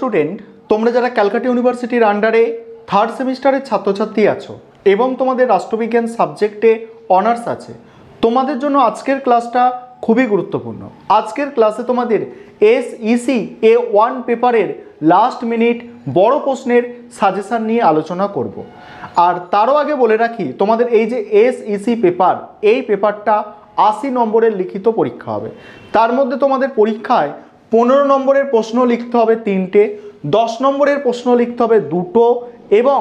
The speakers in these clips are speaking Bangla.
স্টুডেন্ট তোমরা যারা ক্যালকাটা ইউনিভার্সিটির আন্ডারে থার্ড সেমিস্টারের ছাত্রছাত্রী আছো এবং তোমাদের রাষ্ট্রবিজ্ঞান সাবজেক্টে অনার্স আছে তোমাদের জন্য আজকের ক্লাসটা খুবই গুরুত্বপূর্ণ আজকের ক্লাসে তোমাদের এস ইসি এ ওয়ান পেপারের লাস্ট মিনিট বড় প্রশ্নের সাজেশান নিয়ে আলোচনা করব। আর তারও আগে বলে রাখি তোমাদের এই যে এস ইসি পেপার এই পেপারটা আশি নম্বরের লিখিত পরীক্ষা হবে তার মধ্যে তোমাদের পরীক্ষায় পনেরো নম্বরের প্রশ্ন লিখতে হবে তিনটে দশ নম্বরের প্রশ্ন লিখতে হবে দুটো এবং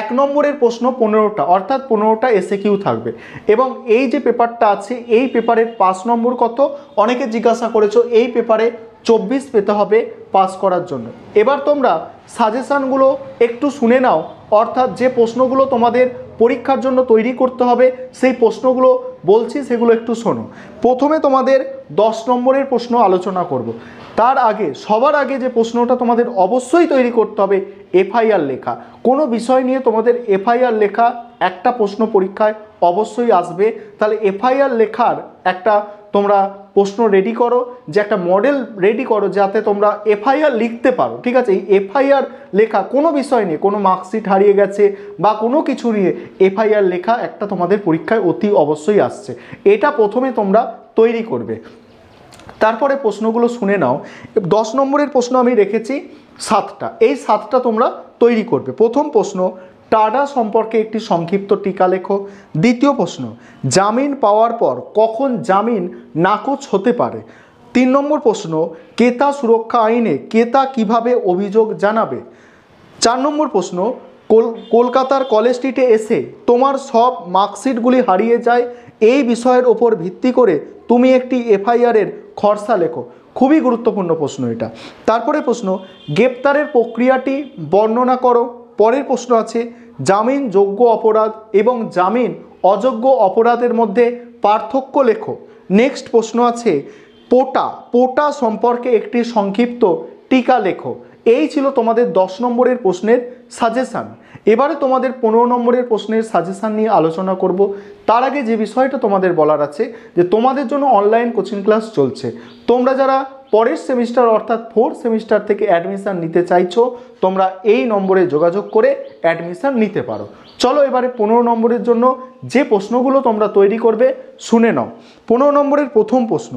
এক নম্বরের প্রশ্ন পনেরোটা অর্থাৎ পনেরোটা এসে কিউ থাকবে এবং এই যে পেপারটা আছে এই পেপারের পাঁচ নম্বর কত অনেকে জিজ্ঞাসা করেছো এই পেপারে চব্বিশ পেতে হবে পাস করার জন্য এবার তোমরা সাজেশানগুলো একটু শুনে নাও অর্থাৎ যে প্রশ্নগুলো তোমাদের পরীক্ষার জন্য তৈরি করতে হবে সেই প্রশ্নগুলো বলছি সেগুলো একটু শোনো প্রথমে তোমাদের দশ নম্বরের প্রশ্ন আলোচনা করব। তার আগে সবার আগে যে প্রশ্নটা তোমাদের অবশ্যই তৈরি করতে হবে এফআইআর লেখা কোনো বিষয় নিয়ে তোমাদের এফআইআর লেখা একটা প্রশ্ন পরীক্ষায় অবশ্যই আসবে তাহলে এফআইআর লেখার একটা তোমরা প্রশ্ন রেডি করো যে একটা মডেল রেডি করো যাতে তোমরা এফআইআর লিখতে পারো ঠিক আছে এই এফআইআর লেখা কোনো বিষয় নিয়ে কোনো মার্কশিট হারিয়ে গেছে বা কোনো কিছু নিয়ে এফআইআর লেখা একটা তোমাদের পরীক্ষায় অতি অবশ্যই আসছে এটা প্রথমে তোমরা তৈরি করবে তারপরে প্রশ্নগুলো শুনে নাও দশ নম্বরের প্রশ্ন আমি রেখেছি সাতটা এই সাতটা তোমরা তৈরি করবে প্রথম প্রশ্ন টাডা সম্পর্কে একটি সংক্ষিপ্ত টিকা লেখো দ্বিতীয় প্রশ্ন জামিন পাওয়ার পর কখন জামিন নাকচ হতে পারে তিন নম্বর প্রশ্ন ক্রেতা সুরক্ষা আইনে ক্রেতা কিভাবে অভিযোগ জানাবে চার নম্বর প্রশ্ন কলকাতার কলেজ স্ট্রিটে এসে তোমার সব মার্কশিটগুলি হারিয়ে যায় এই বিষয়ের ওপর ভিত্তি করে তুমি একটি এফআইআরের খরচা লেখো খুবই গুরুত্বপূর্ণ প্রশ্ন এটা তারপরে প্রশ্ন গ্রেপ্তারের প্রক্রিয়াটি বর্ণনা করো পরের প্রশ্ন আছে জামিন যোগ্য অপরাধ এবং জামিন অযোগ্য অপরাধের মধ্যে পার্থক্য লেখো নেক্সট প্রশ্ন আছে পোটা পোটা সম্পর্কে একটি সংক্ষিপ্ত টিকা লেখো এই ছিল তোমাদের দশ নম্বরের প্রশ্নের সাজেশান এবারে তোমাদের পনেরো নম্বরের প্রশ্নের সাজেশান নিয়ে আলোচনা করব তার আগে যে বিষয়টা তোমাদের বলার আছে যে তোমাদের জন্য অনলাইন কোচিং ক্লাস চলছে তোমরা যারা পরের সেমিস্টার অর্থাৎ ফোর্থ সেমিস্টার থেকে অ্যাডমিশান নিতে চাইছো তোমরা এই নম্বরে যোগাযোগ করে অ্যাডমিশান নিতে পারো চলো এবারে পনেরো নম্বরের জন্য যে প্রশ্নগুলো তোমরা তৈরি করবে শুনে নাও পনেরো নম্বরের প্রথম প্রশ্ন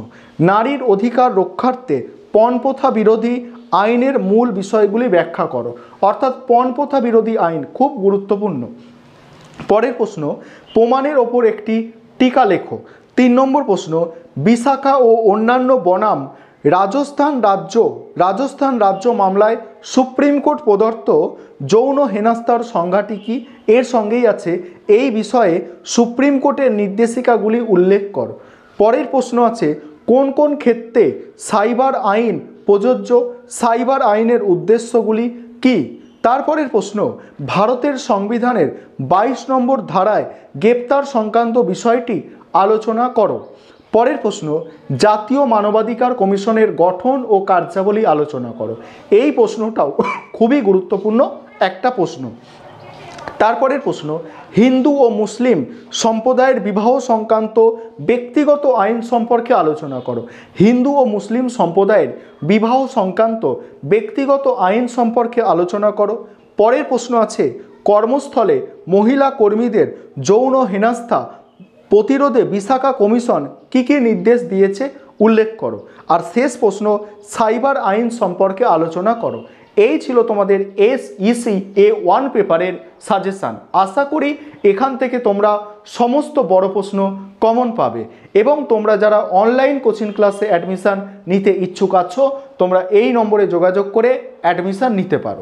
নারীর অধিকার রক্ষার্থে পণপ্রথা বিরোধী আইনের মূল বিষয়গুলি ব্যাখ্যা করো অর্থাৎ পণপ্রথা বিরোধী আইন খুব গুরুত্বপূর্ণ পরের প্রশ্ন প্রমাণের ওপর একটি টিকা লেখো তিন নম্বর প্রশ্ন বিশাখা ও অন্যান্য বনাম রাজস্থান রাজ্য রাজস্থান রাজ্য মামলায় সুপ্রিম কোর্ট প্রদত্ত যৌন হেনাস্তার সংজ্ঞাটি কি এর সঙ্গেই আছে এই বিষয়ে সুপ্রিম কোর্টের নির্দেশিকাগুলি উল্লেখ কর পরের প্রশ্ন আছে কোন কোন ক্ষেত্রে সাইবার আইন প্রযোজ্য সাইবার আইনের উদ্দেশ্যগুলি কি তারপরের প্রশ্ন ভারতের সংবিধানের ২২ নম্বর ধারায় গ্রেপ্তার সংক্রান্ত বিষয়টি আলোচনা করো পরের প্রশ্ন জাতীয় মানবাধিকার কমিশনের গঠন ও কার্যাবলী আলোচনা করো এই প্রশ্নটাও খুবই গুরুত্বপূর্ণ একটা প্রশ্ন তারপরের প্রশ্ন হিন্দু ও মুসলিম সম্প্রদায়ের বিবাহ সংক্রান্ত ব্যক্তিগত আইন সম্পর্কে আলোচনা করো হিন্দু ও মুসলিম সম্প্রদায়ের বিবাহ সংক্রান্ত ব্যক্তিগত আইন সম্পর্কে আলোচনা করো পরের প্রশ্ন আছে কর্মস্থলে মহিলা কর্মীদের যৌন হেনাস্থা প্রতিরোধে বিশাখা কমিশন কি কি নির্দেশ দিয়েছে উল্লেখ করো আর শেষ প্রশ্ন সাইবার আইন সম্পর্কে আলোচনা করো এই ছিল তোমাদের এস ইসি এ ওয়ান পেপারের সাজেশান আশা করি এখান থেকে তোমরা সমস্ত বড় প্রশ্ন কমন পাবে এবং তোমরা যারা অনলাইন কোচিং ক্লাসে অ্যাডমিশান নিতে ইচ্ছুক আছো তোমরা এই নম্বরে যোগাযোগ করে অ্যাডমিশান নিতে পারো